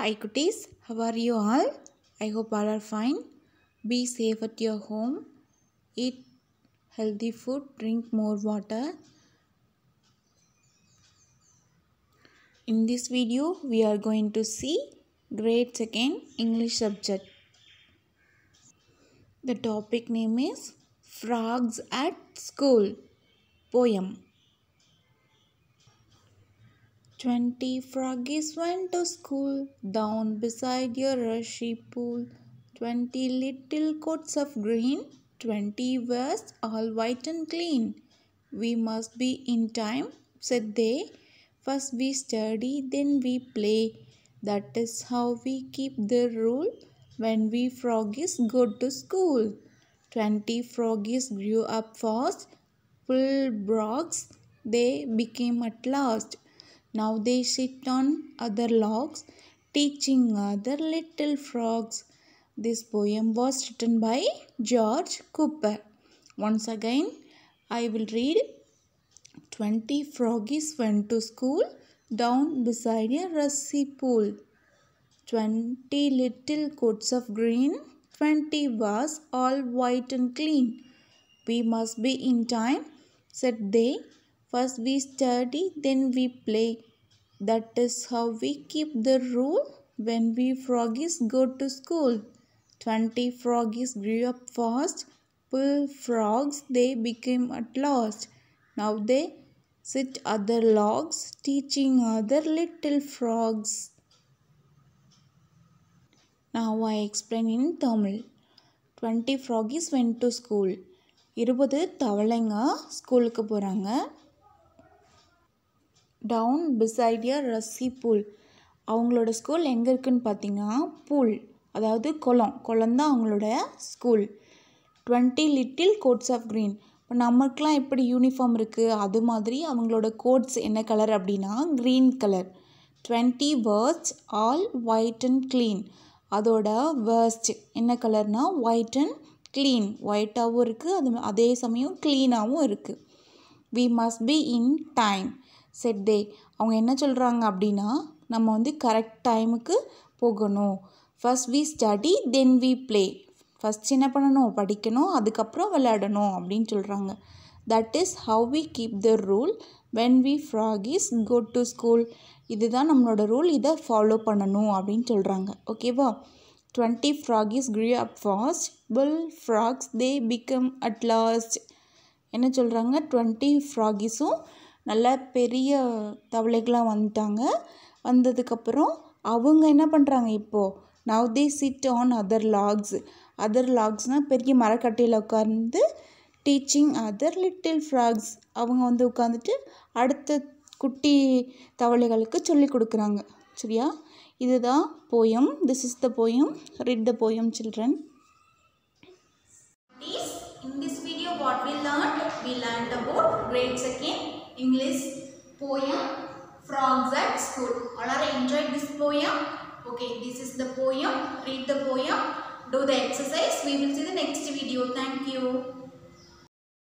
Hi cuties, how are you all? I hope all are fine. Be safe at your home. Eat healthy food, drink more water. In this video, we are going to see grade 2nd English subject. The topic name is Frogs at School Poem Twenty froggies went to school down beside your rushy pool. Twenty little coats of green, twenty vests all white and clean. We must be in time, said they. First we study, then we play. That is how we keep the rule when we froggies go to school. Twenty froggies grew up fast, full brogs they became at last. Now they sit on other logs, teaching other little frogs. This poem was written by George Cooper. Once again, I will read 20 froggies went to school down beside a rusty pool. 20 little coats of green, 20 was all white and clean. We must be in time, said they First we study, then we play. That is how we keep the rule when we froggies go to school. Twenty froggies grew up fast. Poor frogs they became at last. Now they sit other logs teaching other little frogs. Now I explain in Tamil. Twenty froggies went to school. இருபது தவளைங்க ஸ்கூலுக்கு போகிறாங்க down beside a rushy pool அவங்களோட school எங்கே இருக்குதுன்னு பார்த்தீங்கன்னா pool அதாவது குளம் குளம் தான் அவங்களோட school twenty little coats of green இப்போ நமக்குலாம் எப்படி யூனிஃபார்ம் இருக்குது அது மாதிரி அவங்களோட கோட்ஸ் என்ன கலர் அப்படின்னா green colour twenty vests all white and clean அதோட வேர்ஸ்ட் என்ன கலர்னால் ஒயிட் அண்ட் க்ளீன் ஒயிட்டாகவும் இருக்குது அது அதே சமயம் க்ளீனாகவும் இருக்குது we must be in time said they அவங்க என்ன சொல்கிறாங்க அப்படின்னா நம்ம வந்து கரெக்ட் டைமுக்கு போகணும் first we study then we play first என்ன பண்ணணும் படிக்கணும் அதுக்கப்புறம் விளையாடணும் அப்படின்னு சொல்கிறாங்க that is how we keep the rule when we frogs go to school இதுதான் நம்மளோட ரூல் இதை ஃபாலோ பண்ணணும் அப்படின்னு சொல்கிறாங்க ஓகேவா twenty frogs grew up fast bullfrogs they become at last என்ன சொல்கிறாங்க டுவெண்ட்டி ஃப்ராகிஸும் நல்லா பெரிய தவளைகளாக வந்துட்டாங்க வந்ததுக்கப்புறம் அவங்க என்ன பண்ணுறாங்க இப்போது now they sit on other logs other லாக்ஸ்னால் பெரிய மரக்கட்டையில் உட்காந்து டீச்சிங் அதர் லிட்டில் ஃப்ராக்ஸ் அவங்க வந்து உட்காந்துட்டு அடுத்த குட்டி தவளைகளுக்கு சொல்லி கொடுக்குறாங்க சரியா இதுதான் poem this is the poem read the poem children In English poem Frogs at School. All are enjoyed this poem? Okay, this is the poem. Read the poem. Do the exercise. We will see the next video. Thank you.